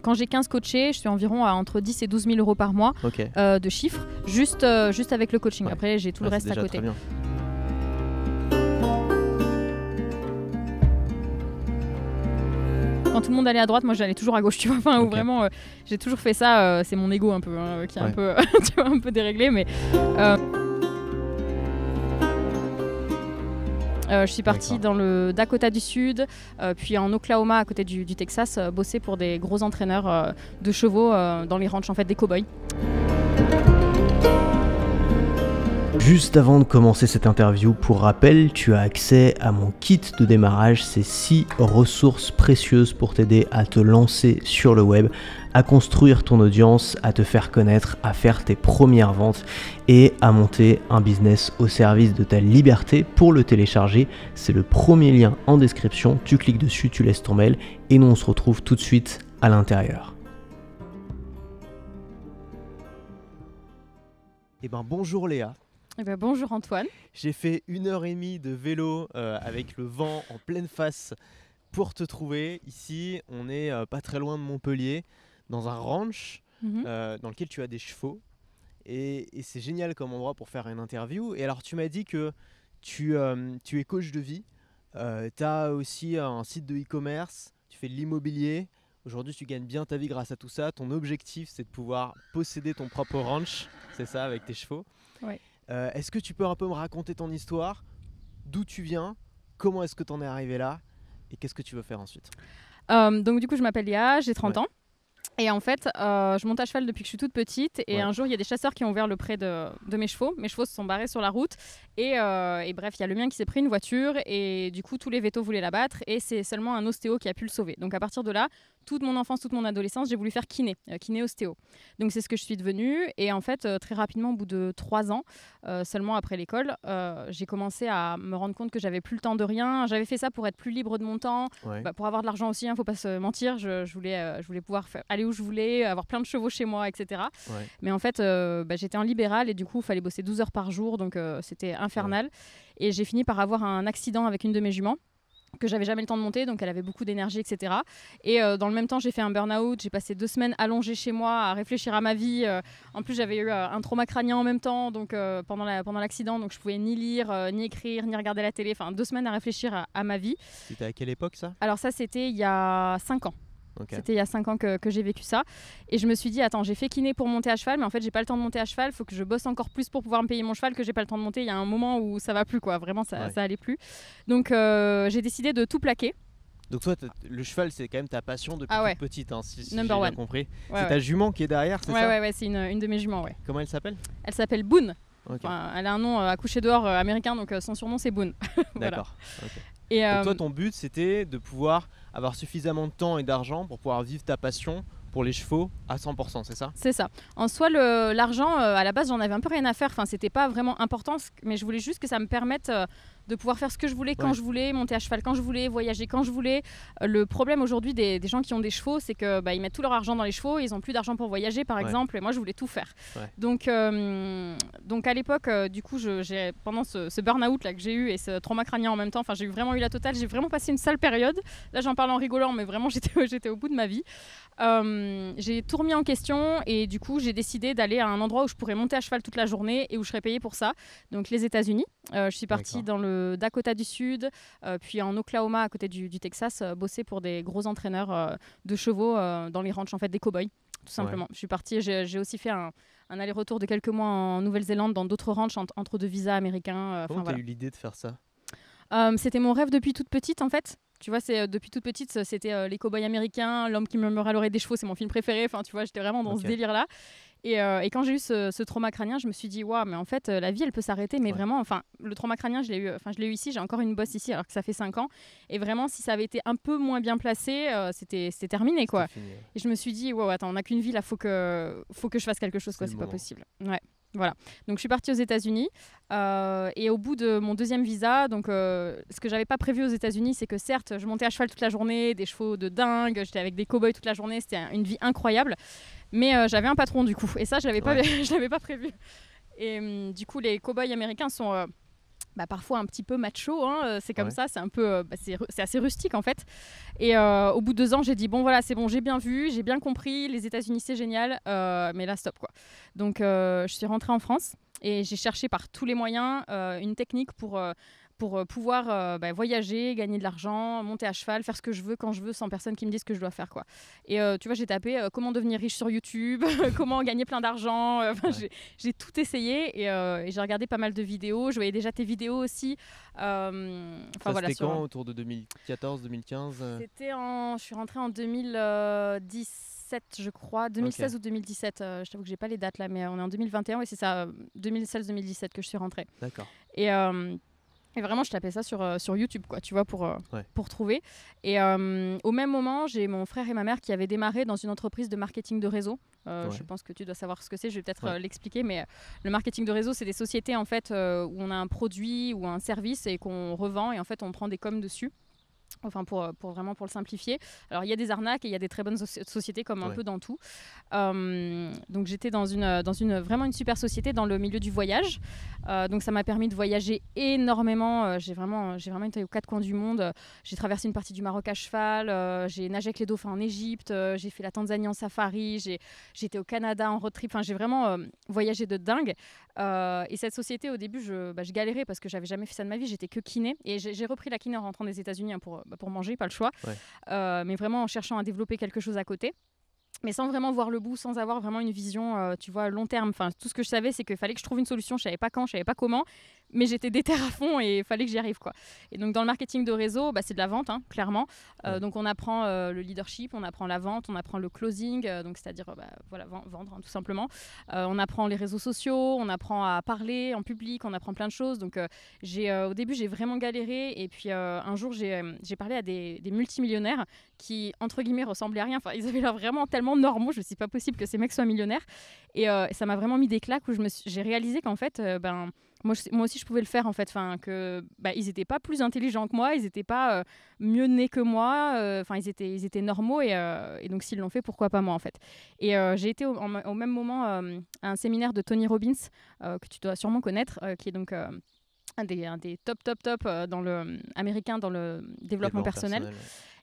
quand j'ai 15 coachés, je suis environ à entre 10 et 12 000 euros par mois euh, de chiffres, juste, euh, juste avec le coaching. Après, j'ai tout le ah, reste à côté. quand tout le monde allait à droite, moi j'allais toujours à gauche, tu vois. vraiment, euh, j'ai toujours fait ça. c'est mon ego un peu hein, qui est un peu, un peu déréglé, mais. Euh, je suis partie dans le Dakota du Sud, euh, puis en Oklahoma à côté du, Texas, euh, bosser pour des gros entraîneurs de chevaux dans les ranchs en fait des cowboys. Juste avant de commencer cette interview, pour rappel, tu as accès à mon kit de démarrage, ces 6 ressources précieuses pour t'aider à te lancer sur le web, à construire ton audience, à te faire connaître, à faire tes premières ventes et à monter un business au service de ta liberté. Pour le télécharger, c'est le premier lien en description, tu cliques dessus, tu laisses ton mail et nous on se retrouve tout de suite à l'intérieur. Eh ben bonjour Léa. Eh ben, bonjour Antoine. J'ai fait une heure et demie de vélo euh, avec le vent en pleine face pour te trouver. Ici, on est euh, pas très loin de Montpellier, dans un ranch mhm. euh, dans lequel tu as des chevaux. Et, c'est génial comme endroit pour faire une interview. Et alors, tu m'as dit que tu, es coach de vie. tu as aussi un site de e-commerce. Tu fais de l'immobilier. Aujourd'hui, tu gagnes bien ta vie grâce à tout ça. Ton objectif, c'est de pouvoir posséder ton propre ranch. C'est ça, avec tes chevaux. Ouais. Euh, est-ce que tu peux un peu me raconter ton histoire D'où tu viens Comment est-ce que tu en es arrivé là Et qu'est-ce que tu veux faire ensuite euh, Donc du coup, je m'appelle Léa, j'ai 30 ans. Et en fait, euh, je monte à cheval depuis que je suis toute petite. Et un jour, il y a des chasseurs qui ont ouvert le pré de, mes chevaux. Mes chevaux se sont barrés sur la route. Et, bref, il y a le mien qui s'est pris une voiture. Et du coup, tous les vétos voulaient l'abattre. Et c'est seulement un ostéo qui a pu le sauver. Donc à partir de là, toute mon enfance, toute mon adolescence, j'ai voulu faire kiné, euh, kiné ostéo. Donc c'est ce que je suis devenue. Et en fait, euh, très rapidement, au bout de trois ans, euh, seulement après l'école, j'ai commencé à me rendre compte que j'avais plus le temps de rien. J'avais fait ça pour être plus libre de mon temps, bah, pour avoir de l'argent aussi. Il hein, ne faut pas se mentir. Je, voulais, je voulais pouvoir aller où je voulais, avoir plein de chevaux chez moi, etc. Mais en fait, bah, j'étais en libéral et du coup, il fallait bosser 12 heures par jour, donc c'était infernal. Et j'ai fini par avoir un accident avec une de mes juments que j'avais jamais le temps de monter, donc elle avait beaucoup d'énergie, etc. Et euh, dans le même temps, j'ai fait un burn-out, j'ai passé deux semaines allongée chez moi à réfléchir à ma vie. Euh. en plus, j'avais eu euh, un trauma crânien en même temps, donc pendant l'accident, donc je pouvais ni lire, ni écrire, ni regarder la télé. Enfin, deux semaines à réfléchir à, à ma vie. C'était à quelle époque ça Alors ça, c'était il y a cinq ans. C'était il y a 5 ans que, j'ai vécu ça. Et je me suis dit, attends, j'ai fait kiné pour monter à cheval, mais en fait, j'ai pas le temps de monter à cheval. il Faut que je bosse encore plus pour pouvoir me payer mon cheval, que j'ai pas le temps de monter. Il y a un moment où ça va plus, quoi. Vraiment, ça, allait plus. Donc, euh, j'ai décidé de tout plaquer. Donc toi, le cheval, c'est quand même ta passion depuis ah toute petite, hein, si, j'ai bien compris. c'est ta jument qui est derrière, c'est ça Ouais, ouais, c'est une, une, de mes juments, ouais. Comment elle s'appelle Elle s'appelle Boone. elle a un nom euh, accouché à coucher dehors euh, américain, donc son surnom c'est Boone. D'accord. Et, toi, euh, ton but, c'était de pouvoir avoir suffisamment de temps et d'argent pour pouvoir vivre ta passion pour les chevaux à 100%, c'est ça C'est ça. En soi, l'argent, euh, à la base, j'en avais un peu rien à faire. Enfin, c'était pas vraiment important, mais je voulais juste que ça me permette euh, de pouvoir faire ce que je voulais quand je voulais, monter à cheval quand je voulais, voyager quand je voulais. Euh, le problème aujourd'hui des, gens qui ont des chevaux, c'est que bah, ils mettent tout leur argent dans les chevaux, ils ont plus d'argent pour voyager, par exemple. Et moi, je voulais tout faire. Donc, donc à l'époque, du coup, j'ai pendant ce, burn-out là que j'ai eu et ce trauma crânien en même temps, enfin, j'ai vraiment eu la totale. J'ai vraiment passé une sale période. Là, j'en parle en rigolant, mais vraiment, j'étais au bout de ma vie. Euh, j'ai tout remis en question et du coup, j'ai décidé d'aller à un endroit où je pourrais monter à cheval toute la journée et où je serais payée pour ça. Donc, les États-Unis. Euh, je suis partie dans le Dakota du Sud, euh, puis en Oklahoma, à côté du, Texas, bosser pour des gros entraîneurs de chevaux dans les ranchs, en fait, des cow-boys, tout simplement. Je suis partie, j'ai aussi fait un, aller-retour de quelques mois en Nouvelle-Zélande, dans d'autres ranchs, entre, deux visas américains. Comment t'as as eu l'idée de faire ça c'était mon rêve depuis toute petite en fait. Tu vois, c'est euh, depuis toute petite, c'était euh, les cowboys américains, l'homme qui murmure à l'oreille des chevaux, c'est mon film préféré. Enfin, tu vois, j'étais vraiment dans ce délire-là. Euh, et, quand j'ai eu ce, trauma crânien, je me suis dit, waouh, mais en fait, la vie, elle peut s'arrêter. Mais vraiment, enfin, le trauma crânien, je l'ai eu, enfin, je l'ai eu ici, j'ai encore une bosse ici, alors que ça fait 5 ans. Et vraiment, si ça avait été un peu moins bien placé, c'était, terminé, quoi. Et je me suis dit, waouh, attends, on n'a qu'une vie, là, faut que, faut que je fasse quelque chose, quoi, c'est pas possible. Ouais. Voilà. Donc je suis partie aux États-Unis euh, et au bout de mon deuxième visa, donc euh, ce que j'avais pas prévu aux États-Unis, c'est que certes, je montais à cheval toute la journée, des chevaux de dingue, j'étais avec des cow-boys toute la journée, c'était une vie incroyable. Mais euh, j'avais un patron du coup, et ça, je l'avais pas, je l'avais pas prévu. Et hum, du coup, les cow-boys américains sont bah, parfois un petit peu macho. Hein, euh, c'est comme ça, c'est un peu, euh, bah, c'est assez rustique en fait. Et euh, au bout de deux ans, j'ai dit bon voilà, c'est bon, j'ai bien vu, j'ai bien compris, les États-Unis c'est génial, mais là stop quoi. Donc je suis rentrée en France et j'ai cherché par tous les moyens une technique pour pour euh, pouvoir euh, bah, voyager, gagner de l'argent, monter à cheval, faire ce que je veux quand je veux sans personne qui me dise ce que je dois faire quoi. Et euh, tu vois, j'ai tapé comment devenir riche sur YouTube, comment gagner plein d'argent, j'ai, tout essayé et, j'ai regardé pas mal de vidéos, je voyais déjà tes vidéos aussi. Ça, voilà, c'était quand autour de 2014, 2015 C'était en je suis rentrée en 2017, je crois, 2016 ou 2017. je t'avoue que j'ai pas les dates là, mais on est en 2021 et c'est ça, 2016-2017 que je suis rentrée. D'accord. Et et vraiment, je tapais ça sur, euh, sur YouTube, quoi, tu vois, pour, euh, pour trouver. Et euh, au même moment, j'ai mon frère et ma mère qui avaient démarré dans une entreprise de marketing de réseau. Je pense que tu dois savoir ce que c'est, je vais peut-être l'expliquer, mais le marketing de réseau, c'est des sociétés, en fait, où on a un produit ou un service et qu'on revend, et en fait, on prend des coms dessus. Enfin, pour, euh, pour, vraiment pour le simplifier. Alors, il y a des arnaques et il y a des très bonnes sociétés comme un peu dans tout. Euh, donc, j'étais dans une, euh, dans une vraiment une super société dans le milieu du voyage. donc, ça m'a permis de voyager énormément. j'ai vraiment, j'ai vraiment été aux quatre coins du monde. J'ai traversé une partie du Maroc à cheval. j'ai nagé avec les dauphins en Égypte. j'ai fait la Tanzanie en safari. J'ai été au Canada en road trip. Enfin, j'ai vraiment voyagé de dingue. et cette société, au début, je, bah, je galérais parce que j'avais jamais fait ça de ma vie. J'étais que kiné et j'ai repris la kiné en rentrant des États-Unis hein, pour bah, pour, manger, pas le choix, euh, mais vraiment en cherchant à développer quelque chose à côté mais sans vraiment voir le bout, sans avoir vraiment une vision, euh, tu vois, long terme. Enfin, tout ce que je savais, c'est qu'il fallait que je trouve une solution. Je savais pas quand, je savais pas comment, mais j'étais déter à fond et il fallait que j'y arrive quoi. Et donc dans le marketing de réseau, bah, c'est de la vente hein, clairement. Euh, donc on apprend euh, le leadership, on apprend la vente, on apprend le closing, euh, donc c'est-à-dire bah, voilà vendre hein, tout simplement. on apprend les réseaux sociaux, on apprend à parler en public, on apprend plein de choses. Donc j'ai au début j'ai vraiment galéré et puis un jour j'ai parlé à des, des, multimillionnaires qui entre guillemets ressemblaient à rien. Enfin ils avaient l'air vraiment tellement normaux, je me suis pas possible que ces mecs soient millionnaires. Et ça m'a vraiment mis des claques où je j'ai réalisé qu'en fait ben moi, aussi, je pouvais le faire en fait. Enfin, que bah, ils n'étaient pas plus intelligents que moi, ils n'étaient pas euh, mieux nés que moi. Euh, enfin, ils étaient, ils étaient normaux et, euh, et donc s'ils l'ont fait, pourquoi pas moi en fait. Et j'ai été au, même moment à un séminaire de Tony Robbins que tu dois sûrement connaître, qui est donc un des, un des, top, top, top dans le, américain dans le développement, personnel.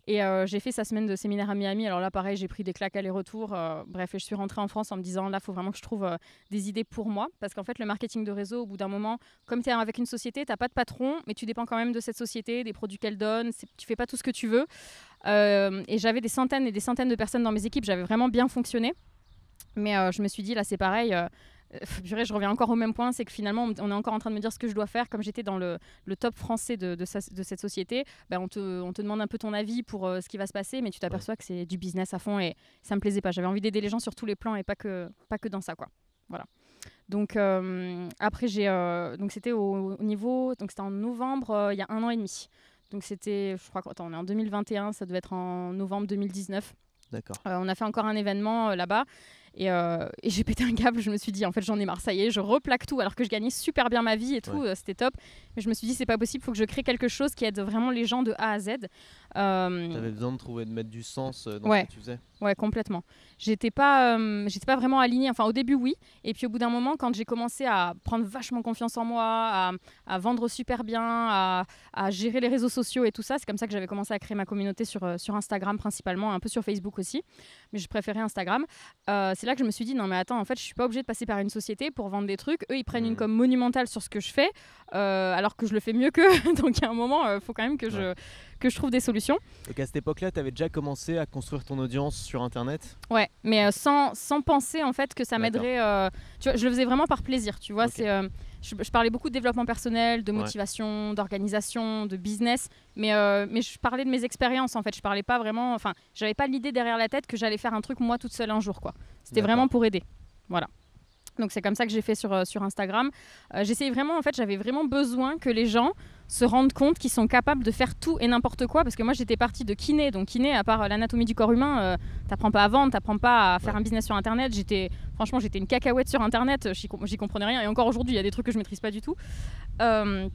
Et euh, j'ai fait sa semaine de séminaire à Miami. Alors là, pareil, j'ai pris des claques aller-retour. Euh, bref, je suis rentrée en France en me disant là, il faut vraiment que je trouve euh, des idées pour moi. Parce qu'en fait, le marketing de réseau, au bout d'un moment, comme tu es avec une société, tu pas de patron, mais tu dépends quand même de cette société, des produits qu'elle donne. Tu fais pas tout ce que tu veux. et j'avais des centaines et des centaines de personnes dans mes équipes. J'avais vraiment bien fonctionné. Mais je me suis dit là, c'est pareil je reviens encore au même point, c'est que finalement, on est encore en train de me dire ce que je dois faire. Comme j'étais dans le, top français de, de, cette société, ben on, te, demande un peu ton avis pour euh, ce qui va se passer, mais tu t'aperçois que c'est du business à fond et ça me plaisait pas. J'avais envie d'aider les gens sur tous les plans et pas que, pas que dans ça, quoi. Voilà. Donc euh, après j'ai euh, donc c'était au, niveau donc c'était en novembre il y a un an et demi. Donc c'était je crois qu'on est en 2021, ça devait être en novembre 2019. D'accord. on a fait encore un événement là-bas euh, et, j'ai pété un câble, je me suis dit, en fait, j'en ai marre, ça y est, je replaque tout, alors que je gagnais super bien ma vie et tout, euh, c'était top. Mais je me suis dit, c'est pas possible, faut que je crée quelque chose qui aide vraiment les gens de A à Z. Euh... T'avais besoin de trouver, de mettre du sens euh, dans ce que tu faisais Ouais, complètement. J'étais pas, j'étais pas vraiment alignée, enfin, au début, oui. Et puis au bout d'un moment, quand j'ai commencé à prendre vachement confiance en moi, à, vendre super bien, à, à, gérer les réseaux sociaux et tout ça, c'est comme ça que j'avais commencé à créer ma communauté sur, sur Instagram principalement, un peu sur Facebook aussi, mais je préférais Instagram c'est là que je me suis dit, non, mais attends, en fait, je suis pas obligée de passer par une société pour vendre des trucs. Eux, ils prennent une com monumentale sur ce que je fais, euh, alors que je le fais mieux qu'eux. Donc, à un moment, il euh, faut quand même que je que je trouve des solutions. Donc à cette époque-là, tu avais déjà commencé à construire ton audience sur Internet Ouais, mais euh, sans, sans penser en fait que ça m'aiderait. Euh, je le faisais vraiment par plaisir, tu vois. C'est, euh, je, parlais beaucoup de développement personnel, de motivation, d'organisation, de business, mais, mais je parlais de mes expériences en fait. Je parlais pas vraiment. Enfin, j'avais pas l'idée derrière la tête que j'allais faire un truc moi toute seule un jour, quoi. C'était vraiment pour aider. Voilà. Donc c'est comme ça que j'ai fait sur, euh, sur Instagram. Euh, j'essayais vraiment, en fait, j'avais vraiment besoin que les gens se rendent compte qu'ils sont capables de faire tout et n'importe quoi. Parce que moi, j'étais partie de kiné. Donc, kiné, à part euh, l'anatomie du corps humain, t'apprends pas à vendre, t'apprends pas à faire un business sur Internet. J'étais, franchement, j'étais une cacahuète sur Internet. J'y comprenais rien. Et encore aujourd'hui, il y a des trucs que je maîtrise pas du tout. Euh,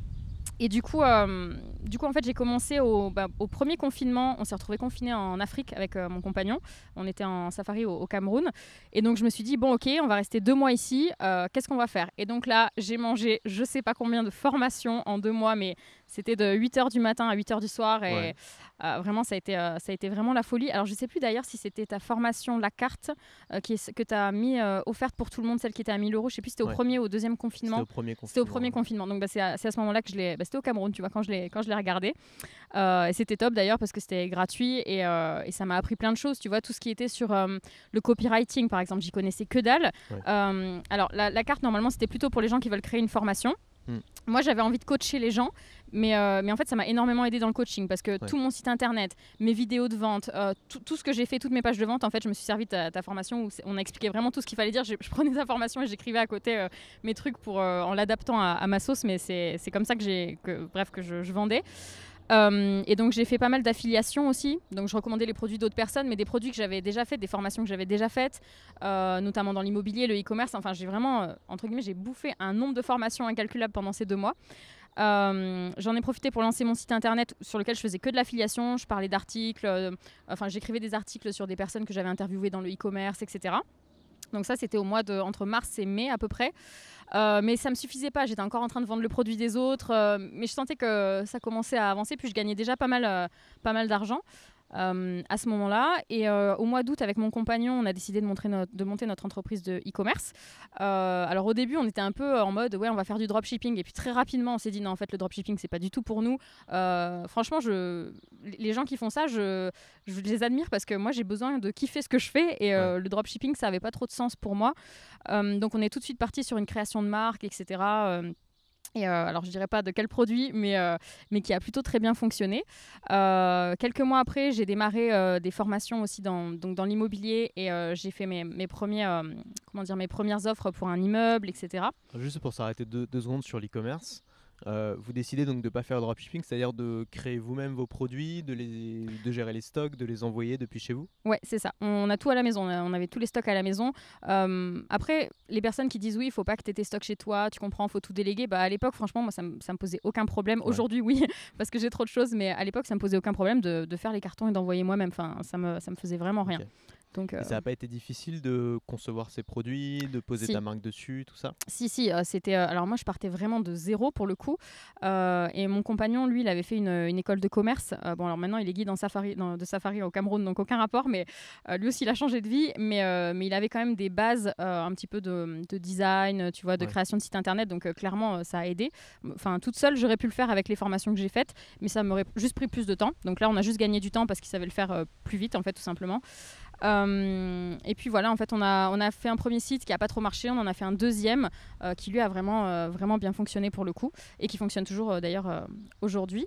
et du coup, euh, du coup, en fait, j'ai commencé au, bah, premier confinement. On s'est retrouvé confiné en Afrique avec euh, mon compagnon. On était en safari au, Cameroun. Et donc, je me suis dit, bon, ok, on va rester deux mois ici. Euh, qu'est-ce qu'on va faire Et donc là, j'ai mangé je sais pas combien de formations en deux mois, mais c'était de 8h du matin à 8h du soir. Et euh, vraiment, ça a, été, euh, ça a été vraiment la folie. Alors, je ne sais plus d'ailleurs si c'était ta formation, la carte euh, qui que tu as mis offerte pour tout le monde, celle qui était à 1000 euros. Je ne sais plus si c'était au premier ou au deuxième confinement. C'était au premier confinement. au premier confinement. Donc, bah, c'est à, ce moment-là que je l'ai. Bah, c'était au Cameroun, tu vois, quand je l'ai, quand je regardé. et c'était top d'ailleurs parce que c'était gratuit et, ça m'a appris plein de choses. Tu vois, tout ce qui était sur le copywriting, par exemple, j'y connaissais que dalle. alors, la, la carte, normalement, c'était plutôt pour les gens qui veulent créer une formation. Hmm. Moi, j'avais envie de coacher les gens, mais, euh, mais en fait, ça m'a énormément aidé dans le coaching parce que tout mon site internet, mes vidéos de vente, euh, tout, ce que j'ai fait, toutes mes pages de vente, en fait, je me suis servi de ta, formation où on a expliqué vraiment tout ce qu'il fallait dire. Je, prenais ta formation et j'écrivais à côté euh, mes trucs pour, en l'adaptant à, ma sauce, mais c'est comme ça que j'ai, bref, que je, je vendais. Euh, et donc j'ai fait pas mal d'affiliations aussi. Donc je recommandais les produits d'autres personnes, mais des produits que j'avais déjà fait, des formations que j'avais déjà faites, euh, notamment dans l'immobilier, le e-commerce. Enfin, j'ai vraiment, euh, entre guillemets, j'ai bouffé un nombre de formations incalculables pendant ces deux mois. J'en ai profité pour lancer mon site internet sur lequel je faisais que de l'affiliation. Je parlais d'articles, enfin j'écrivais des articles sur des personnes que j'avais interviewées dans le e-commerce, etc. Donc ça, c'était au mois de entre mars et mai à peu près. Euh, mais ça me suffisait pas. J'étais encore en train de vendre le produit des autres, euh, mais je sentais que ça commençait à avancer. Puis je gagnais déjà pas mal, euh, pas mal d'argent. Euh, à ce moment-là. Et euh, au mois d'août, avec mon compagnon, on a décidé de, de monter notre entreprise de e-commerce. Euh, alors au début, on était un peu en mode ouais, on va faire du dropshipping. Et puis très rapidement, on s'est dit non, en fait, le dropshipping, c'est pas du tout pour nous. franchement, je... les gens qui font ça, je... je les admire parce que moi, j'ai besoin de kiffer ce que je fais. Et le dropshipping, ça avait pas trop de sens pour moi. donc on est tout de suite parti sur une création de marque, etc. Euh, alors, je ne dirais pas de quel produit, euh, mais, qui a plutôt très bien fonctionné. Euh, quelques mois après, j'ai démarré des formations aussi dans, l'immobilier et j'ai fait mes, premiers, comment dire, mes premières offres pour un immeuble, etc. Juste pour s'arrêter deux secondes sur l'e-commerce, euh, vous décidez donc de ne pas faire le dropshipping, c'est-à-dire de créer vous-même vos produits, de, gérer les stocks, de les envoyer depuis chez vous Ouais, c'est ça. On a tout à la maison. On avait tous les stocks à la maison. Euh, après, les personnes qui disent oui, il faut pas que tu aies tes stocks chez toi, tu comprends, faut tout déléguer. Bah, à l'époque, franchement, moi, ça, ne me posait aucun problème. Aujourd'hui, oui, parce que j'ai trop de choses, mais à l'époque, ça me posait aucun problème de, faire les cartons et d'envoyer moi-même. Enfin, ça me, ça me faisait vraiment rien. Ça n'a euh, pas été difficile de concevoir ces produits, de poser ta marque dessus, tout ça Si, si. Euh, c'était, euh, alors moi, je partais vraiment de zéro pour le coup. et mon compagnon, lui, il avait fait une, école de commerce. bon, alors maintenant, il est guide safari, de safari au Cameroun, donc aucun rapport. Mais lui aussi, il a changé de vie. Mais, mais il avait quand même des bases un petit peu de, design, tu vois, de création de site internet. Donc clairement, ça a aidé. Enfin, toute seule, j'aurais pu le faire avec les formations que j'ai faites. Mais ça m'aurait juste pris plus de temps. Donc là, on a juste gagné du temps parce qu'il savait le faire plus vite, en fait, tout simplement. Euh, et puis voilà, en fait, on a, on a fait un premier site qui n'a pas trop marché, on en a fait un deuxième euh, qui lui a vraiment, euh, vraiment bien fonctionné pour le coup et qui fonctionne toujours d'ailleurs aujourd'hui.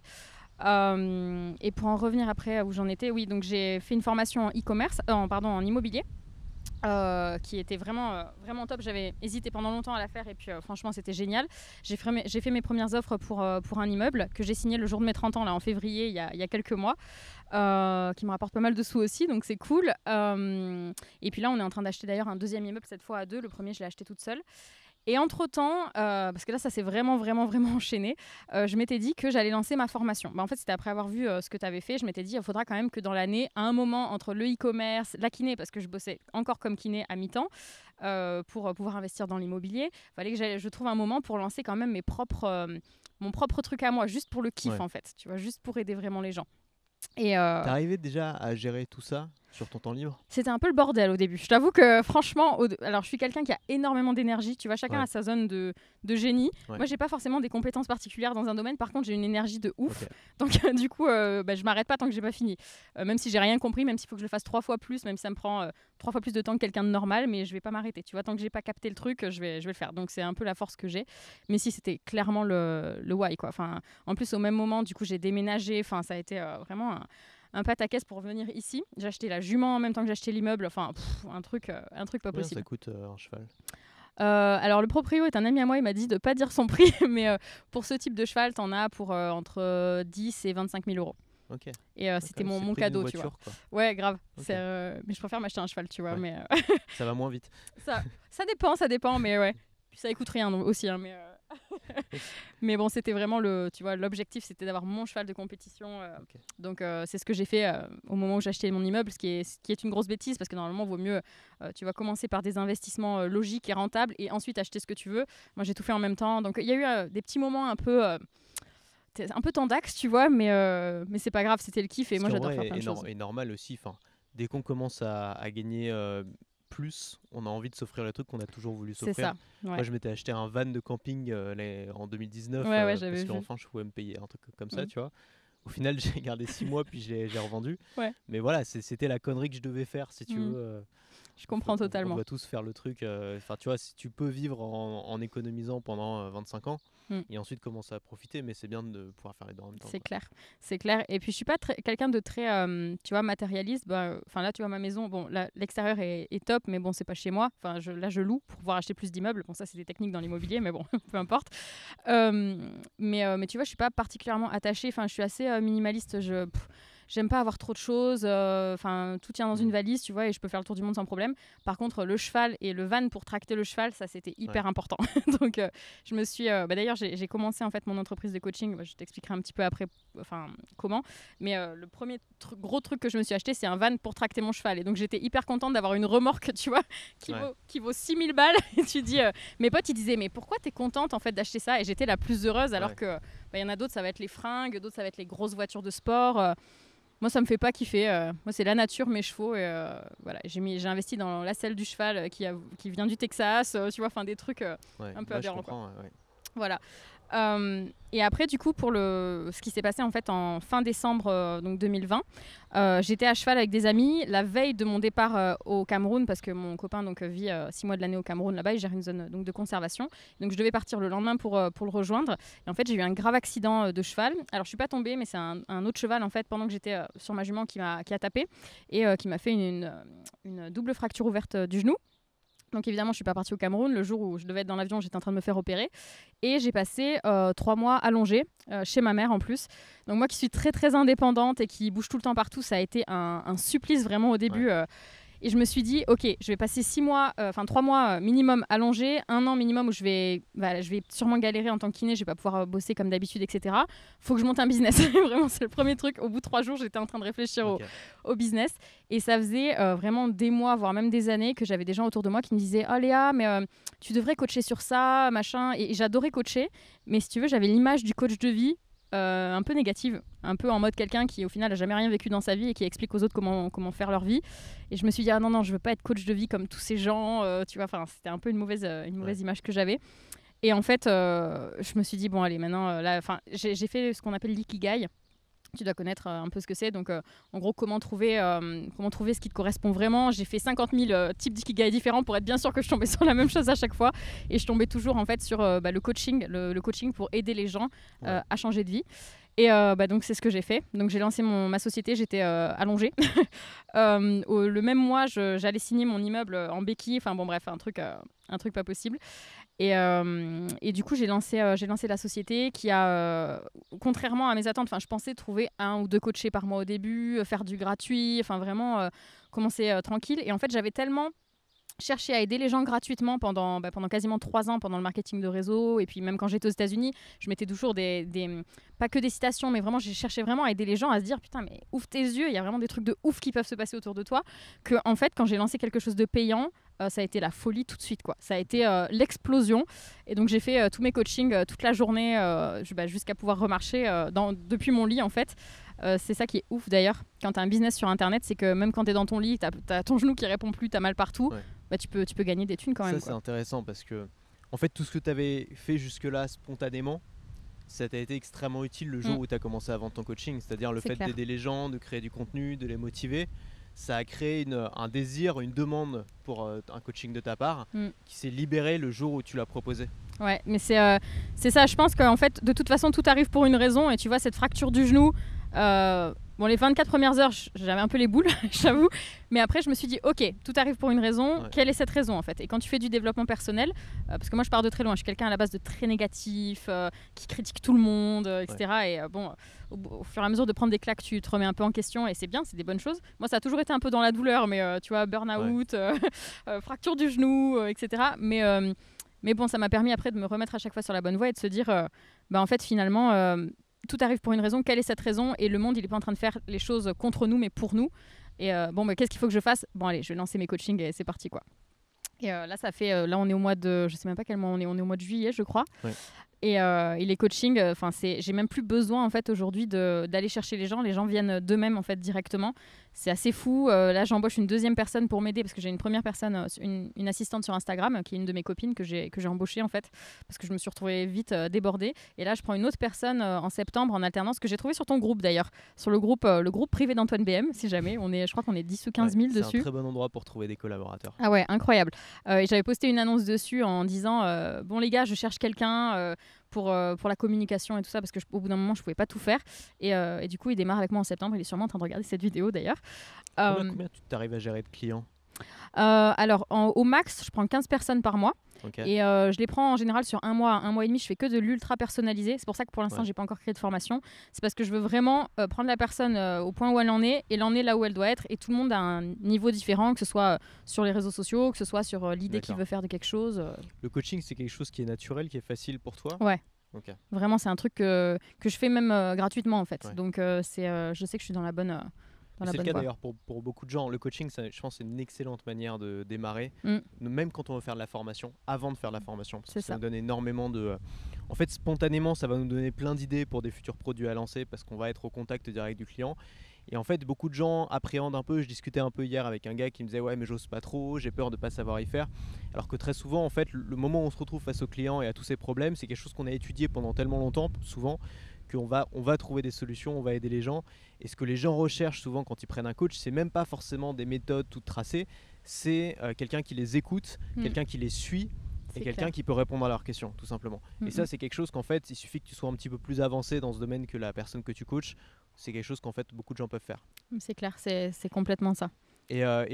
et pour en revenir après où j'en étais, oui, donc j'ai fait une formation en e-commerce, pardon, en immobilier. Euh, qui était vraiment, euh, vraiment top. J'avais hésité pendant longtemps à la faire et puis euh, franchement c'était génial. J'ai fait, fait, mes premières offres pour, pour un immeuble que j'ai signé le jour de mes 30 ans, là en février, il y a, il y a quelques mois, qui me rapporte pas mal de sous aussi, donc c'est cool. et puis là on est en train d'acheter d'ailleurs un deuxième immeuble, cette fois à deux. Le premier je l'ai acheté toute seule. Et entre-temps, euh, parce que là, ça s'est vraiment, vraiment, vraiment enchaîné, euh, je m'étais dit que j'allais lancer ma formation. Bah, en fait, c'était après avoir vu euh, ce que tu avais fait, je m'étais dit, il faudra quand même que dans l'année, à un moment, entre le e-commerce, la kiné, parce que je bossais encore comme kiné à mi-temps, pour pouvoir investir dans l'immobilier, il fallait que je trouve un moment pour lancer quand même mes propres, mon propre truc à moi, juste pour le kiff, en fait, tu vois, juste pour aider vraiment les gens. Et arrivé déjà à gérer tout ça sur ton temps libre C'était un peu le bordel au début. Je t'avoue que franchement, alors je suis quelqu'un qui a énormément d'énergie. Tu vois, chacun a sa zone de, génie. Moi, Moi, j'ai pas forcément des compétences particulières dans un domaine. Par contre, j'ai une énergie de ouf. Donc, euh, du coup, je euh, bah, je m'arrête pas tant que j'ai pas fini. Euh, même si j'ai rien compris, même s'il faut que je le fasse trois fois plus, même si ça me prend trois fois plus de temps que quelqu'un de normal, mais je vais pas m'arrêter. Tu vois, tant que j'ai pas capté le truc, je vais, je vais le faire. Donc, c'est un peu la force que j'ai. Mais si c'était clairement le, le why quoi. Enfin, en plus, au même moment, du coup, j'ai déménagé. Enfin, ça a été vraiment un un pâte à caisse pour venir ici. J'ai acheté la jument en même temps que j'ai acheté l'immeuble. Enfin, un truc, euh, un truc pas possible. Ça coûte un euh, cheval. Euh, alors le proprio est un ami à moi, il m'a dit de pas dire son prix, mais pour ce type de cheval, tu en as pour entre 10 et 25 000 euros. Et ah, c'était mon, cadeau, tu vois. Quoi. Ouais, grave. mais je préfère m'acheter un cheval, tu vois. Mais ça va moins vite. ça, ça dépend, ça dépend, mais ouais. ça écoute rien aussi, hein, mais mais bon, c'était vraiment le, tu vois, l'objectif, c'était d'avoir mon cheval de compétition. Euh. Donc euh, c'est ce que j'ai fait euh, au moment où j'ai acheté mon immeuble, ce qui est, ce qui est une grosse bêtise parce que normalement, vaut mieux, tu vas commencer par des investissements logiques et rentables et ensuite acheter ce que tu veux. Moi, j'ai tout fait en même temps. Donc il y a eu des petits moments un peu un peu tendax, tu vois, mais, mais c'est pas grave, c'était le kiff et moi j'adore faire plein Et normal aussi, dès qu'on commence à, gagner plus on a envie de s'offrir les trucs qu'on a toujours voulu s'offrir. Moi, je m'étais acheté un van de camping euh, en 2019 euh, parce que je pouvais me payer un truc comme ça, tu vois. Au final, j'ai gardé six mois puis j'ai revendu. Mais voilà, c'était la connerie que je devais faire, si tu mmh. veux. Euh. Je comprends totalement. On va tous faire le truc. Enfin, tu vois, si tu peux vivre en économisant pendant 25 ans, Mm. et ensuite commencer à profiter. Mais c'est bien de pouvoir faire les deux en même temps. C'est clair, c'est clair. Et puis je suis pas quelqu'un de très, euh, tu vois, matérialiste. Ben, enfin là, tu vois, ma maison, bon, l'extérieur est, top, mais bon, c'est pas chez moi. Enfin, je, là, je loue pour pouvoir acheter plus d'immeubles. Bon, ça, c'est des techniques dans l'immobilier, mais bon, peu importe. Euh, mais, euh, mais tu vois, je suis pas particulièrement attachée. Enfin, je suis assez minimaliste. Je j'aime pas avoir trop de choses. Euh, enfin, tout tient dans une mm. valise, tu vois, et je peux faire le tour du monde sans problème. Par contre, le cheval et le van pour tracter le cheval, ça c'était hyper important. Donc, euh, je me suis. Euh, bah, d'ailleurs, j'ai commencé en fait mon entreprise de coaching. Bah, je t'expliquerai un petit peu après, enfin comment. Mais le premier gros truc que je me suis acheté, c'est un van pour tracter mon cheval. Et donc, j'étais hyper contente d'avoir une remorque, tu vois, qui vaut qui vaut 6000 balles. et tu dis, mes potes, ils disaient, mais pourquoi t'es contente en fait d'acheter ça Et j'étais la plus heureuse, alors qu'il que bah, il y en a d'autres, ça va être les fringues, d'autres, ça va être les grosses voitures de sport. Moi, ça me fait pas kiffer. Euh, moi, c'est la nature, mes chevaux. Et, euh, voilà, j'ai mis, j'ai investi dans la selle du cheval euh, qui, qui vient du Texas. tu vois, enfin des trucs un peu aberrants. Voilà. Euh, et après, du coup, pour le, ce qui s'est passé en fait en fin décembre euh, donc 2020, euh, j'étais à cheval avec des amis la veille de mon départ au Cameroun parce que mon copain donc vit six mois de l'année au Cameroun là-bas, il gère une zone donc de conservation. Donc je devais partir le lendemain pour pour le rejoindre. Et en fait, j'ai eu un grave accident de cheval. Alors je suis pas tombée, mais c'est un, autre cheval en fait pendant que j'étais sur ma jument qui m'a qui a tapé et qui m'a fait une double fracture ouverte du genou. Donc évidemment, je suis pas partie au Cameroun. Le jour où je devais être dans l'avion, j'étais en train de me faire opérer. Et j'ai passé euh, trois mois allongée euh, chez ma mère en plus. Donc moi qui suis très très indépendante et qui bouge tout le temps partout, ça a été un, supplice vraiment au début. Euh, et je me suis dit, ok, je vais passer six mois, euh, enfin trois mois euh, minimum allongé, un an minimum où je vais, bah, je vais sûrement galérer en tant que kiné, je vais pas pouvoir euh, bosser comme d'habitude, etc. Faut que je monte un business. vraiment, c'est le premier truc. Au bout de trois jours, j'étais en train de réfléchir au, business. Et ça faisait vraiment des mois, voire même des années, que j'avais des gens autour de moi qui me disaient, oh Léa, mais tu devrais coacher sur ça, machin. et j'adorais coacher. Mais si tu veux, j'avais l'image du coach de vie euh, un peu négative, un peu en mode quelqu'un qui au final a jamais rien vécu dans sa vie et qui explique aux autres comment, comment faire leur vie. Et je me suis dit, ah non, non, je veux pas être coach de vie comme tous ces gens, euh, tu vois, enfin, c'était un peu une mauvaise, euh, une mauvaise image que j'avais. Et en fait, je me suis dit, bon, allez, maintenant, là, enfin, j'ai fait ce qu'on appelle l'ikigai tu dois connaître euh, un peu ce que c'est. Donc, euh, en gros, comment trouver, euh, comment trouver ce qui te correspond vraiment. J'ai fait 50 000 types d'ikigai différents pour être bien sûr que je tombais sur la même chose à chaque fois. Et je tombais toujours en fait sur bah, le coaching, le, coaching pour aider les gens à changer de vie. Et bah, donc, c'est ce que j'ai fait. Donc, j'ai lancé mon, ma société, j'étais allongée. le même mois, j'allais signer mon immeuble en béquille. Enfin, bon, bref, un truc, un truc pas possible. Et, euh, et, du coup, j'ai lancé, euh, lancé la société qui a, euh, contrairement à mes attentes, je pensais trouver un ou deux coachés par mois au début, faire du gratuit, enfin vraiment commencer tranquille. Et en fait, j'avais tellement cherché à aider les gens gratuitement pendant, bah, pendant quasiment trois ans, pendant le marketing de réseau, et puis même quand j'étais aux États-Unis, je mettais toujours des, des, pas que des citations, mais vraiment, j'ai cherché vraiment à aider les gens à se dire, putain, mais ouvre tes yeux, il y a vraiment des trucs de ouf qui peuvent se passer autour de toi, que en fait, quand j'ai lancé quelque chose de payant, euh, ça a été la folie tout de suite. Quoi. Ça a été euh, l'explosion. Et donc j'ai fait euh, tous mes coachings toute la journée bah, jusqu'à pouvoir remarcher depuis mon lit en fait. c'est ça qui est ouf d'ailleurs. Quand tu as un business sur internet, c'est que même quand tu es dans ton lit, tu as, ton genou qui répond plus, tu as mal partout, bah, tu, peux, tu peux gagner des thunes quand même. Ça, c'est intéressant parce que, en fait, tout ce que tu avais fait jusque-là spontanément, ça t'a été extrêmement utile le jour mm. où tu as commencé à vendre ton coaching, c'est-à-dire le fait d'aider les gens, de créer du contenu, de les motiver ça a créé un désir, une demande pour euh, un coaching de ta part mm. qui s'est libéré le jour où tu l'as proposé. Ouais, mais c'est euh, c'est ça, je pense qu'en fait, de toute façon, tout arrive pour une raison. Et tu vois, cette fracture du genou, euh, Bon, les 24 premières heures, j'avais un peu les boules, j'avoue. Mais après, je me suis dit, ok, tout arrive pour une raison. Quelle est cette raison en fait Et quand tu fais du développement personnel, euh, parce que moi, je pars de très loin. Je suis quelqu'un à la base de très négatif, euh, qui critique tout le monde, etc. Euh, et bon, au, fur et à mesure de prendre des claques, tu te remets un peu en question. Et c'est bien, c'est des bonnes choses. Moi, ça a toujours été un peu dans la douleur, mais tu vois, burn-out, fracture du genou, etc. Mais mais bon, ça m'a permis après de me remettre à chaque fois sur la bonne voie et de se dire, bah en fait, finalement tout arrive pour une raison. Quelle est cette raison Et le monde, il est pas en train de faire les choses contre nous, mais pour nous. Et euh, bon, mais bah, qu'est-ce qu'il faut que je fasse Bon, allez, je vais lancer mes coachings et c'est parti, quoi. Et euh, là, ça fait. Euh, là, on est au mois de. Je sais même pas quel mois on est. On est au mois de juillet, je crois. Et, et, les coachings, enfin, c'est. J'ai même plus besoin en fait aujourd'hui d'aller chercher les gens. Les gens viennent d'eux-mêmes en fait directement. C'est assez fou. Euh, là, j'embauche une deuxième personne pour m'aider parce que j'ai une première personne, euh, une, assistante sur Instagram, euh, qui est une de mes copines que j'ai embauchée en fait, parce que je me suis retrouvée vite débordée. Et là, je prends une autre personne en septembre en alternance que j'ai trouvé sur ton groupe d'ailleurs, sur le groupe, le groupe privé d'Antoine BM, si jamais. On est, je crois qu'on est 10 ou 15 000 dessus. C'est un très bon endroit pour trouver des collaborateurs. Ah ouais, incroyable. et j'avais posté une annonce dessus en disant Bon, les gars, je cherche quelqu'un euh, pour, la communication et tout ça, parce que au bout d'un moment, je pouvais pas tout faire. Euh, et, du coup, il démarre avec moi en septembre. Il est sûrement en train de regarder cette vidéo d'ailleurs. Combien, euh, tu t'arrives à gérer de clients Alors, au max, je prends 15 personnes par mois. Et euh, je les prends en général sur un mois, un mois et demi. Je fais que de l'ultra personnalisé. C'est pour ça que pour l'instant, j'ai pas encore créé de formation. C'est parce que je veux vraiment euh, prendre la personne euh, au point où elle en est et l'emmener là où elle doit être. Et tout le monde a un niveau différent, que ce soit sur les réseaux sociaux, que ce soit sur l'idée qu'il veut faire de quelque chose. Le coaching, c'est quelque chose qui est naturel, qui est facile pour toi. Ouais. Vraiment, c'est un truc que, je fais même gratuitement en fait. Donc c'est, je sais que je suis dans la bonne c'est le cas d'ailleurs pour, beaucoup de gens. Le coaching, je pense, c'est une excellente manière de démarrer, mm. même quand on veut faire de la formation, avant de faire de la formation. ça, nous donne énormément de. Euh, en fait, spontanément, ça va nous donner plein d'idées pour des futurs produits à lancer parce qu'on va être au contact direct du client. Et en fait, beaucoup de gens appréhendent un peu. Je discutais un peu hier avec un gars qui me disait Ouais, mais j'ose pas trop, j'ai peur de pas savoir y faire. Alors que très souvent, en fait, le moment où on se retrouve face au client et à tous ses problèmes, c'est quelque chose qu'on a étudié pendant tellement longtemps, souvent, qu'on va, on va trouver des solutions, on va aider les gens. Et ce que les gens recherchent souvent quand ils prennent un coach, c'est même pas forcément des méthodes toutes tracées, c'est euh, quelqu'un qui les écoute, hmm. quelqu'un qui les suit et quelqu'un qui peut répondre à leurs questions, tout simplement. Et hmm, ça, hmm. c'est quelque chose qu'en fait, il suffit que tu sois un petit peu plus avancé dans ce domaine que la personne que tu coaches. C'est quelque chose qu'en fait, beaucoup de gens peuvent faire. C'est clair, c'est complètement ça. Et euh,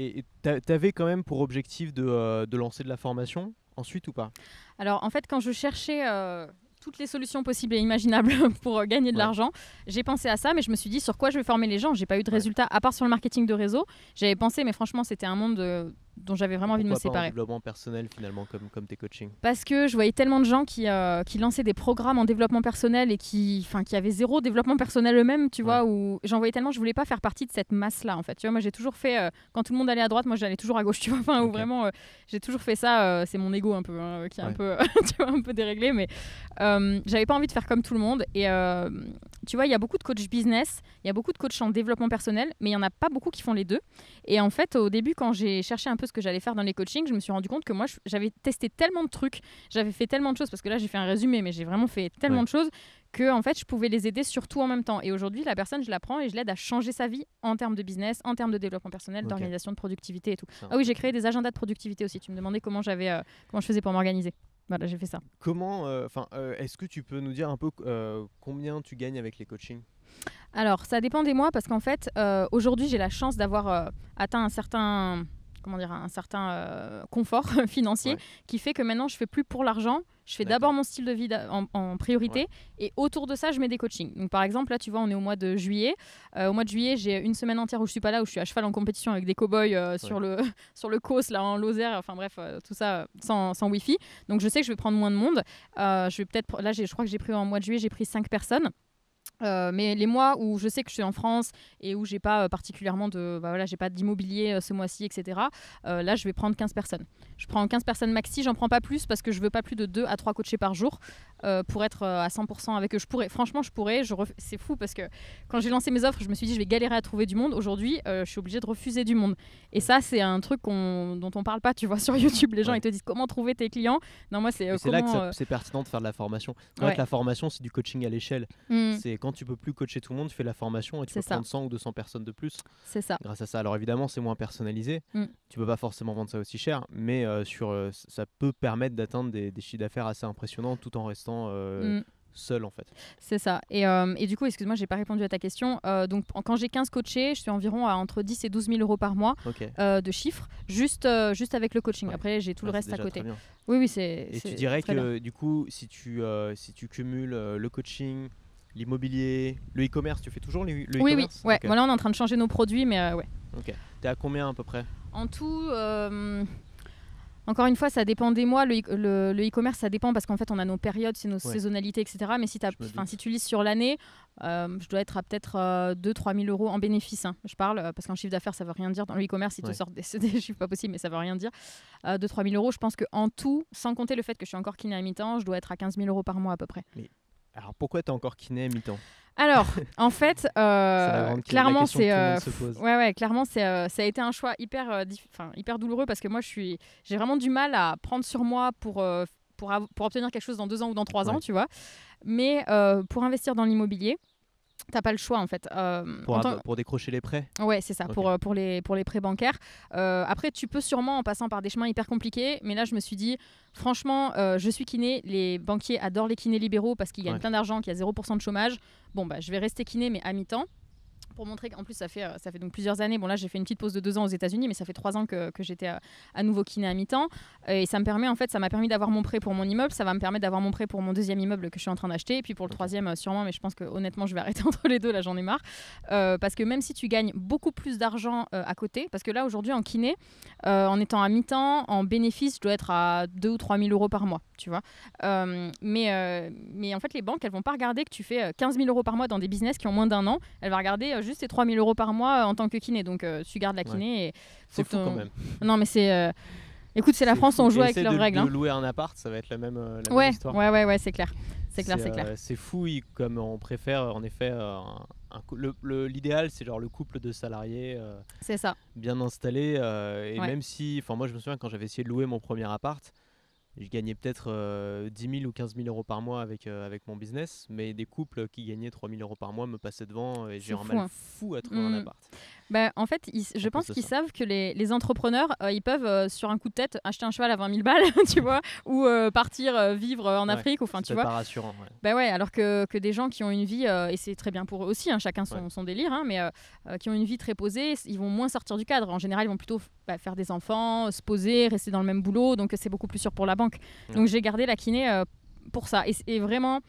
tu avais quand même pour objectif euh, de, lancer de la formation ensuite ou pas Alors, en fait, quand je cherchais euh, toutes les solutions possibles et imaginables pour euh, gagner de l'argent. J'ai pensé à ça, mais je me suis dit sur quoi je vais former les gens. J'ai pas eu de résultat à part sur le marketing de réseau. J'avais pensé, mais franchement, c'était un monde euh, dont j'avais vraiment envie de me séparer. développement personnel finalement comme, comme tes coachings Parce que je voyais tellement de gens qui, euh, qui lançaient des programmes en développement personnel et qui, qui avaient zéro développement personnel eux-mêmes, tu vois, où j'en voyais tellement, je voulais pas faire partie de cette masse-là en fait. Tu vois, moi j'ai toujours fait, euh, quand tout le monde allait à droite, moi j'allais toujours à gauche, tu vois, enfin, vraiment euh, j'ai toujours fait ça, c'est mon ego un peu, hein, qui est un, peu, tu vois, un peu déréglé, mais j'avais pas envie de faire comme tout le monde. Et tu vois, il y a beaucoup de coach business, il y a beaucoup de coachs en développement personnel, mais il y en a pas beaucoup qui font les deux. Et en fait, au début, quand j'ai cherché un peu que j'allais faire dans les coachings, je me suis rendu compte que moi, j'avais testé tellement de trucs, j'avais fait tellement de choses, parce que là, j'ai fait un résumé, mais j'ai vraiment fait tellement de choses que en fait je pouvais les aider surtout en même temps et aujourd'hui la personne je la prends et je l'aide à changer sa vie en termes de business en termes de développement personnel d'organisation de productivité et tout ah oui j'ai créé des agendas de productivité aussi tu me demandais comment j'avais euh, comment je faisais pour m'organiser voilà j'ai fait ça comment euh, enfin euh, est-ce que tu peux nous dire un peu combien tu gagnes avec les coachings alors ça dépend des mois parce qu'en fait aujourd'hui j'ai la chance d'avoir atteint un certain comment dire, un certain euh, confort financier qui fait que maintenant je fais plus pour l'argent. Je fais d'abord mon style de vie en, priorité et autour de ça, je mets des coachings. Donc, par exemple, là, tu vois, on est au mois de juillet. Euh, au mois de juillet, j'ai une semaine entière où je suis pas là, où je suis à cheval en compétition avec des cowboys euh, sur, le, sur le là, en Lozère. Enfin, bref, tout ça sans, sans wifi Donc, je sais que je vais prendre moins de monde. je vais peut-être, là, je crois que j'ai pris en mois de juillet, j'ai pris 5 personnes. Euh, mais les mois où je sais que je suis en France et où j'ai pas euh, particulièrement de bah voilà, j'ai pas d'immobilier euh, ce mois-ci etc là je vais prendre 15 personnes je prends 15 personnes maxi j'en prends pas plus parce que je veux pas plus de 2 à 3 coachés par jour pour être à 100% avec eux je pourrais franchement je pourrais c'est fou parce que quand j'ai lancé mes offres je me suis dit je vais galérer à trouver du monde aujourd'hui je suis obligée de refuser du monde et ça c'est un truc dont on parle pas tu vois sur YouTube les gens ils te disent comment trouver tes clients non moi c'est c'est là que c'est pertinent de faire de la formation en la formation c'est du coaching à l'échelle mmh. c'est tu peux plus coacher tout le monde, tu fais la formation et tu peux prendre 100 ou 200 personnes de plus. C'est ça. Grâce à ça. Alors évidemment, c'est moins personnalisé. Mm. Tu peux pas forcément vendre ça aussi cher, mais euh, sur, euh, ça peut permettre d'atteindre des, chiffres d'affaires assez impressionnants tout en restant. Euh, mm. seul en fait. C'est ça. Et, et, du coup, excuse-moi, j'ai pas répondu à ta question. donc, quand j'ai 15 coachés, je suis environ à entre 10 et 12 000 euros par mois de chiffres, juste, juste avec le coaching. Après, j'ai tout le ah, reste à côté. Oui, oui, c'est. Et tu dirais que du coup, si tu, si tu cumules le coaching, l'immobilier, le e-commerce, tu fais toujours le, e-commerce Oui, oui. Ouais. on est en train de changer nos produits, mais euh, ouais. Ok. T'es à combien à peu près En tout, euh, encore une fois, ça dépend des mois. E, le e-commerce, ça dépend parce qu'en fait, on a nos périodes, c'est nos saisonnalités, etc. Mais si, as, si tu lises sur l'année, euh, je dois être à peut-être 2-3 000 euros en bénéfice. Hein. Je parle parce qu'en chiffre d'affaires, ça veut rien dire. Dans le e-commerce, ils te sortent des, chiffres pas possibles, mais ça veut rien dire. 2-3 000 euros, je pense qu'en tout, sans compter le fait que je suis encore kiné à mi-temps, je dois être à 15 000 euros par mois à peu près. Oui. Alors pourquoi tu es encore kiné mi-temps alors, en fait, euh, clairement, c'est, euh, ouais, ouais, clairement, c'est, euh, ça a été un choix hyper, hyper douloureux parce que moi, je suis, j'ai vraiment du mal à prendre sur moi pour, pour, pour obtenir quelque chose dans deux ans ou dans trois ans, tu vois. Mais pour investir dans l'immobilier, T'as pas le choix en fait. Euh, pour, décrocher les prêts Ouais, c'est ça, pour, euh, pour, les, pour les prêts bancaires. Euh, après, tu peux sûrement en passant par des chemins hyper compliqués, mais là, je me suis dit, franchement, je suis kiné, les banquiers adorent les kinés libéraux parce qu'ils gagnent a plein d'argent, qu'il y a 0% de chômage. Bon, bah, je vais rester kiné, mais à mi-temps pour montrer qu'en plus ça fait, euh, ça fait donc plusieurs années, bon là j'ai fait une petite pause de deux ans aux États-Unis, mais ça fait trois ans que, j'étais à, nouveau kiné à mi-temps. Et ça me permet en fait, ça m'a permis d'avoir mon prêt pour mon immeuble, ça va me permettre d'avoir mon prêt pour mon deuxième immeuble que je suis en train d'acheter, et puis pour le troisième euh, sûrement, mais je pense que honnêtement je vais arrêter entre les deux, là j'en ai marre. Euh, parce que même si tu gagnes beaucoup plus d'argent à côté, parce que là aujourd'hui en kiné, en étant à mi-temps, en bénéfice, je dois être à 2 ou 3 000 euros par mois, tu vois. mais, mais en fait les banques, elles vont pas regarder que tu fais 15 000 euros par mois dans des business qui ont moins d'un an, elles vont regarder euh, juste ces 3000 euros par mois euh, en tant que kiné. Donc euh, tu gardes la kiné. et C'est fou quand même. Non, mais c'est. Écoute, c'est la France, on joue avec leurs règles. De hein. louer un appart, ça va être la même, ouais, histoire. Ouais, ouais, ouais, c'est clair. C'est clair, c'est clair. C'est fou, comme on préfère en effet l'idéal c'est genre le couple de salariés c'est ça bien installé et même si enfin moi je me souviens quand j'avais essayé de louer mon premier appart je gagnais peut-être 10 euh, 000 ou 15 000 euros par mois avec, euh, avec mon business, mais des couples qui gagnaient 3 000 euros par mois me passaient devant et j'ai un mal hein. fou à trouver un mmh. appart. Bah, en fait, je pense qu'ils savent que les, entrepreneurs, euh, ils peuvent, euh, sur un coup de tête, acheter un cheval à 20 000 balles, tu vois, ou euh, partir vivre en Afrique. Enfin, tu vois. pas rassurant. Ouais. Bah, ouais, alors que, que, des gens qui ont une vie, et c'est très bien pour eux aussi, hein, chacun son, délire, hein, mais qui ont une vie très posée, ils vont moins sortir du cadre. En général, ils vont plutôt bah, faire des enfants, se poser, rester dans le même boulot, donc c'est beaucoup plus sûr pour la banque. Donc j'ai gardé la kiné pour ça. et vraiment.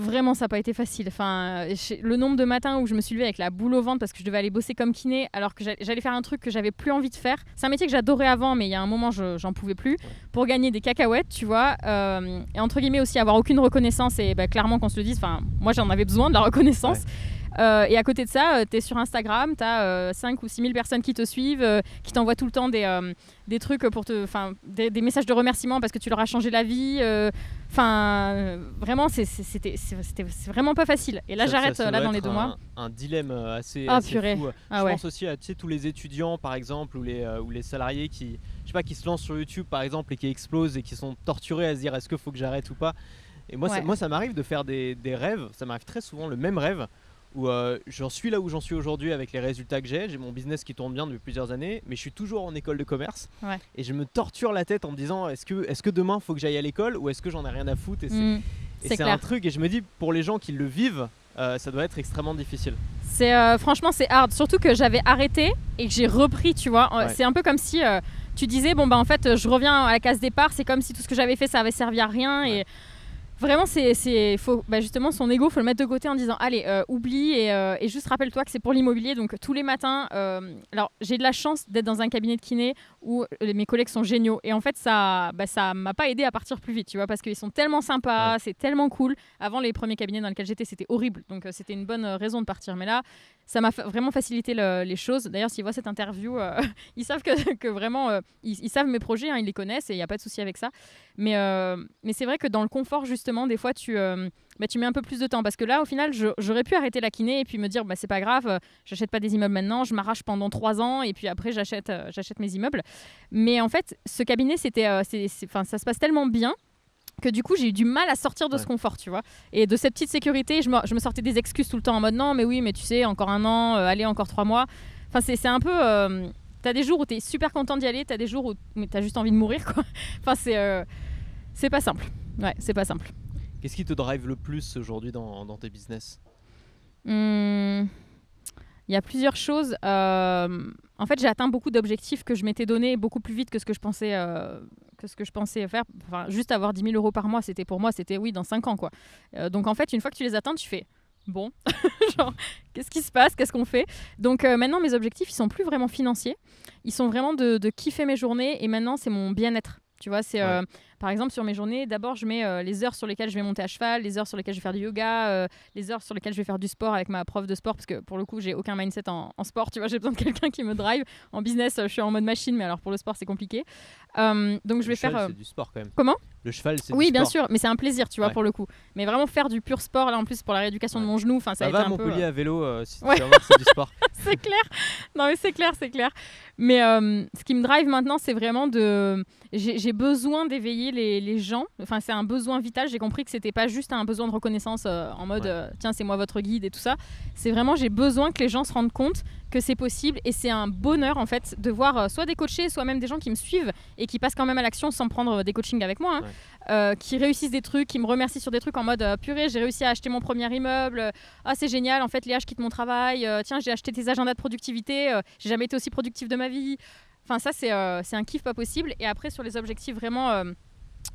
Vraiment, ça n'a pas été facile. Enfin, euh, le nombre de matins où je me suis levée avec la boule au ventre parce que je devais aller bosser comme kiné alors que j'allais faire un truc que j'avais plus envie de faire. C'est un métier que j'adorais avant, mais il y a un moment, j'en pouvais plus. Pour gagner des cacahuètes, tu vois. Euh, et entre guillemets aussi, avoir aucune reconnaissance. Et bah, clairement, qu'on se le dise, enfin, moi, j'en avais besoin de la reconnaissance. Euh, et à côté de ça, tu es sur Instagram, tu as 5 ou 6 000 personnes qui te suivent, qui t'envoient tout le temps des, des trucs pour te. Des, des messages de remerciement parce que tu leur as changé la vie, Enfin, euh, vraiment, c'était vraiment pas facile. Et là, j'arrête euh, là dans les deux un, mois. Un dilemme euh, assez, ah, ah je pense aussi à tous les étudiants, par exemple, ou les, salariés qui, je sais pas, qui se lancent sur YouTube, par exemple, et qui explosent et qui sont torturés à se dire est-ce que faut que j'arrête ou pas. Et moi, ça, moi ça m'arrive de faire des rêves. Ça m'arrive très souvent le même rêve où euh, j'en suis là où j'en suis aujourd'hui avec les résultats que j'ai. J'ai mon business qui tourne bien depuis plusieurs années, mais je suis toujours en école de commerce. Et je me torture la tête en me disant est-ce que, est que demain faut que j'aille à l'école ou est-ce que j'en ai rien à foutre Et c'est mm. un truc. Et je me dis, pour les gens qui le vivent, euh, ça doit être extrêmement difficile. C'est euh, franchement c'est hard, surtout que j'avais arrêté et que j'ai repris, tu vois. C'est un peu comme si tu disais bon bah en fait je reviens à la case départ, c'est comme si tout ce que j'avais fait ça avait servi à rien et Vraiment, c'est, faut, bah, justement, son ego, faut le mettre de côté en disant, allez, euh, oublie euh, et, juste rappelle-toi que c'est pour l'immobilier. Donc tous les matins, euh, alors j'ai de la chance d'être dans un cabinet de kiné où mes collègues sont géniaux. Et en fait, ça, bah, ça m'a pas aidé à partir plus vite, tu vois, parce qu'ils sont tellement sympas, c'est tellement cool. Avant les premiers cabinets dans lesquels j'étais, c'était horrible. Donc c'était une bonne raison de partir. Mais là, ça m'a vraiment facilité les choses. D'ailleurs, s'ils voient cette interview, ils savent que, vraiment, ils, savent mes projets, hein, ils les connaissent et il n'y a pas de souci avec ça. Mais, mais c'est vrai que dans le confort, justement, des fois, tu, euh, bah, tu mets un peu plus de temps. Parce que là, au final, j'aurais pu arrêter la kiné et puis me dire, bah, c'est pas grave, euh, j'achète pas des immeubles maintenant, je m'arrache pendant trois ans et puis après, j'achète euh, j'achète mes immeubles. Mais en fait, ce cabinet, c'était, enfin ça se passe tellement bien que du coup j'ai eu du mal à sortir de ce confort, tu vois. Et de cette petite sécurité, je me, je me, sortais des excuses tout le temps en mode non, mais oui, mais tu sais, encore un an, allez, encore trois mois. Enfin, c'est un peu. t'as des jours où t'es super content d'y aller, t'as des jours où t'as juste envie de mourir, quoi. enfin, c'est. c'est pas simple. Ouais, c'est pas simple. Qu'est-ce qui te drive le plus aujourd'hui dans, tes business hmm, Il y a plusieurs choses. Euh, en fait, j'ai atteint beaucoup d'objectifs que je m'étais donné beaucoup plus vite que ce que je pensais, euh, que ce que je pensais faire. Enfin, juste avoir 10 000 euros par mois, c'était pour moi, c'était oui, dans 5 ans. quoi. Euh, donc en fait, une fois que tu les atteins, tu fais bon, genre, qu'est-ce qui se passe, qu'est-ce qu'on fait Donc maintenant, mes objectifs, ils sont plus vraiment financiers, ils sont vraiment de kiffer mes journées, et maintenant, c'est mon bien-être. Tu vois, c'est euh, par exemple sur mes journées, d'abord je mets euh, les heures sur lesquelles je vais monter à cheval, les heures sur lesquelles je vais faire du yoga, euh, les heures sur lesquelles je vais faire du sport avec ma prof de sport, parce que pour le coup j'ai aucun mindset en, en sport, tu vois, j'ai besoin de quelqu'un qui me drive. En business, je suis en mode machine, mais alors pour le sport c'est compliqué. donc je vais faire. C'est du sport quand même. Comment le cheval, c'est Oui, bien sûr, mais c'est un plaisir, tu vois, pour le coup. Mais vraiment faire du pur sport, là en plus pour la rééducation de mon genou, enfin ça a ah été va à Montpellier euh, à vélo, euh, c'est du sport. c'est clair, non mais c'est clair, c'est clair. Mais euh, ce qui me drive maintenant, c'est vraiment de. J'ai besoin d'éveiller les, les, gens, enfin c'est un besoin vital, j'ai compris que c'était pas juste un besoin de reconnaissance en mode tiens, c'est moi votre guide et tout ça. C'est vraiment, j'ai besoin que les gens se rendent compte que c'est possible et c'est un bonheur en fait de voir euh, soit des coachés, soit même des gens qui me suivent et qui passent quand même à l'action sans prendre euh, des coachings avec moi, hein. euh, qui réussissent des trucs, qui me remercient sur des trucs en mode purée, j'ai réussi à acheter mon premier immeuble, ah c'est génial, en fait Léa, je quitte mon travail, tiens, j'ai acheté tes agendas de productivité, j'ai jamais été aussi productif de ma vie. Enfin, ça, c'est un kiff pas possible. Et après, sur les objectifs vraiment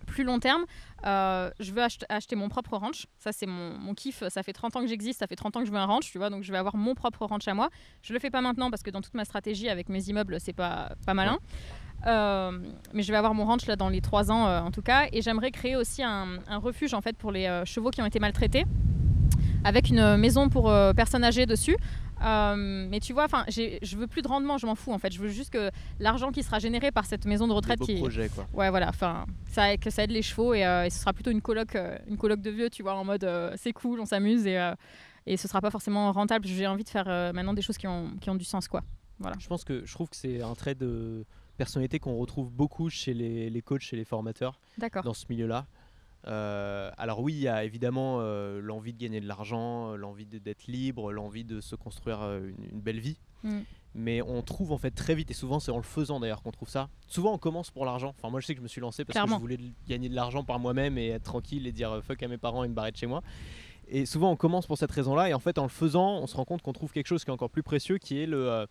plus long terme, euh, je veux acheter mon propre ranch. Ça, c'est mon, kiff. Ça fait 30 ans que j'existe, ça fait 30 ans que je veux un ranch, tu vois. Donc, je vais avoir mon propre ranch à moi. Je le fais pas maintenant parce que dans toute ma stratégie avec mes immeubles, c'est pas, pas malin. Euh, mais je vais avoir mon ranch là dans les 3 ans euh, en tout cas. Et j'aimerais créer aussi un, refuge en fait pour les chevaux qui ont été maltraités avec une maison pour personnes âgées dessus, euh, mais tu vois, enfin, je veux plus de rendement, je m'en fous en fait. Je veux juste que l'argent qui sera généré par cette maison de retraite, qui, ouais, voilà, enfin, ça que ça aide les chevaux et, euh, ce sera plutôt une coloc, euh, une coloc de vieux, tu vois, en mode c'est cool, on s'amuse et et ce sera pas forcément rentable. J'ai envie de faire maintenant des choses qui ont qui ont du sens, quoi. Voilà. Je pense que je trouve que c'est un trait de personnalité qu'on retrouve beaucoup chez les, les coachs et les formateurs dans ce milieu-là. Euh, alors oui, il y a évidemment euh, l'envie de gagner de l'argent, euh, l'envie d'être libre, l'envie de se construire une, belle vie. Mm. Mais on trouve en fait très vite, et souvent c'est en le faisant d'ailleurs qu'on trouve ça. Souvent on commence pour l'argent. Enfin moi je sais que je me suis lancé parce que je voulais gagner de l'argent par moi-même et être tranquille et dire fuck à mes parents et me barrer de chez moi. Et souvent on commence pour cette raison-là et en fait en le faisant on se rend compte qu'on trouve quelque chose qui est encore plus précieux qui est le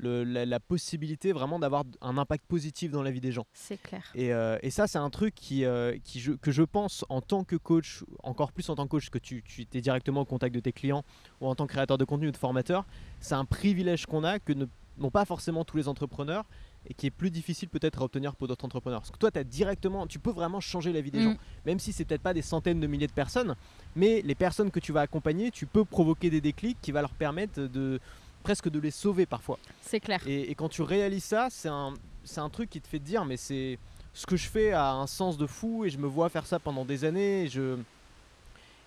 la, possibilité vraiment d'avoir un impact positif dans la vie des gens. C'est clair. Et, euh, ça, c'est un truc qui, euh, que je pense en tant que coach, encore plus en tant que coach, que tu, tu es directement au contact de tes clients ou en tant que créateur de contenu ou de formateur, c'est un privilège qu'on a que n'ont pas forcément tous les entrepreneurs et qui est plus difficile peut-être à obtenir pour d'autres entrepreneurs. Parce que toi, as directement, tu peux vraiment changer la vie des mm. gens, même si c'est peut-être pas des centaines de milliers de personnes, mais les personnes que tu vas accompagner, tu peux provoquer des déclics qui va leur permettre de, presque de les sauver parfois. C'est clair. Et, quand tu réalises ça, c'est un, c'est un truc qui te fait te dire, mais c'est ce que je fais a un sens de fou et je me vois faire ça pendant des années. Et, je...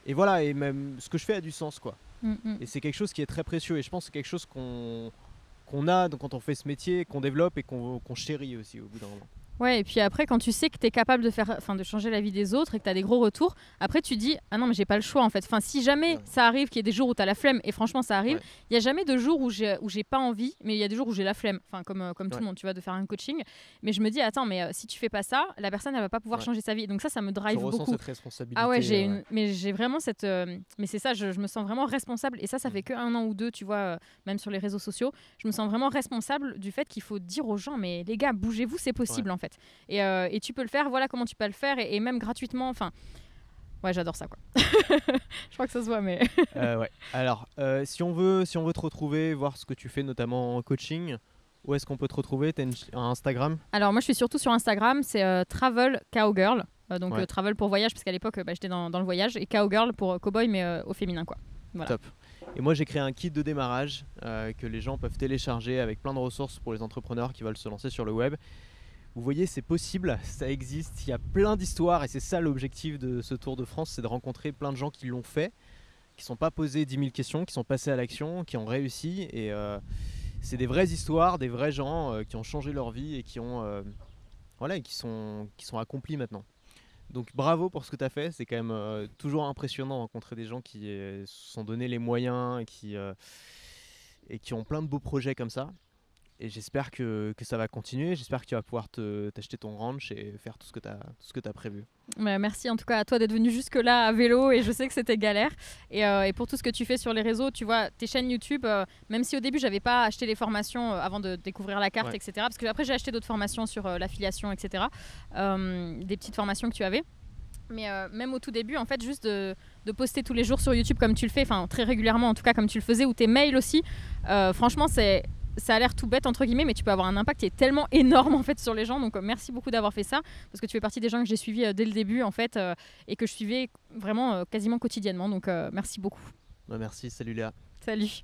et voilà, et même ce que je fais a du sens, quoi. Mm, mm. Et c'est quelque chose qui est très précieux et je pense que c'est quelque chose qu'on qu'on a donc, quand on fait ce métier, qu'on développe et qu'on chérit aussi au bout d'un moment. Ouais, et puis après, quand tu sais que tu es capable de, faire, enfin, de changer la vie des autres et que tu as des gros retours, après tu dis Ah non, mais j'ai pas le choix en fait. Enfin, si jamais ça arrive qu'il y ait des jours où tu as la flemme, et franchement, ça arrive, il n'y y a jamais de jours où j'ai, où j'ai pas envie, mais il y a des jours où j'ai la flemme, enfin, comme, euh, comme tout le monde, tu vois, de faire un coaching. Mais je me dis Attends, mais euh, si tu fais pas ça, la personne, elle va pas pouvoir changer sa vie. Donc ça, ça me drive tu beaucoup. cette responsabilité. Ah ouais, j'ai euh, une... mais j'ai vraiment cette. Mais c'est ça, je, me sens vraiment responsable. Et ça, ça fait mmh. que an ou deux, tu vois, même sur les réseaux sociaux, je me sens vraiment responsable du fait qu'il faut dire aux gens Mais les gars, bougez-vous, c'est possible en fait. Euh, et, tu peux le faire, voilà comment tu peux le faire, et, même gratuitement, enfin... Ouais, j'adore ça, quoi. je crois que ça se voit, mais... Euh, Alors, euh, si, on veut, si on veut te retrouver, voir ce que tu fais, notamment en coaching, où est-ce qu'on peut te retrouver T'as un Instagram Alors, moi, je suis surtout sur Instagram, c'est Travel Cowgirl. donc, Travel pour voyage, parce qu'à l'époque, bah, j'étais dans, le voyage, et Cowgirl pour cowboy, mais au féminin, quoi. Top. Et moi, j'ai créé un kit de démarrage que les gens peuvent télécharger avec plein de ressources pour les entrepreneurs qui veulent se lancer sur le web. Vous voyez, c'est possible, ça existe, il y a plein d'histoires et c'est ça l'objectif de ce Tour de France, c'est de rencontrer plein de gens qui l'ont fait, qui ne sont pas posés 10 000 questions, qui sont passés à l'action, qui ont réussi. Et euh, c'est des vraies histoires, des vrais gens euh, qui ont changé leur vie et qui, ont, euh, voilà, qui, sont, qui sont accomplis maintenant. Donc bravo pour ce que tu as fait, c'est quand même toujours impressionnant de rencontrer des gens qui se sont donnés les moyens qui, et qui ont plein de beaux projets comme ça et j'espère que, que, ça va continuer. J'espère que tu vas pouvoir t'acheter ton ranch et faire tout ce que tu as, ce que as prévu. Bah, merci en tout cas à toi d'être venu jusque-là à vélo et je sais que c'était galère. Euh, et, pour tout ce que tu fais sur les réseaux, tu vois, tes chaînes YouTube, euh, même si au début j'avais pas acheté les formations euh, avant de découvrir la carte, etc. Parce que après j'ai acheté d'autres formations sur l'affiliation, etc. des petites formations que tu avais. Mais même au tout début, en fait, juste de, de poster tous les jours sur YouTube comme tu le fais, enfin très régulièrement en tout cas comme tu le faisais, ou tes mails aussi, franchement c'est ça a l'air tout bête entre guillemets, mais tu peux avoir un impact qui est tellement énorme en fait sur les gens. Donc euh, merci beaucoup d'avoir fait ça parce que tu fais partie des gens que j'ai suivis euh, dès le début en fait euh, et que je suivais vraiment quasiment quotidiennement. Donc merci beaucoup. Bah, merci, salut Léa. Salut.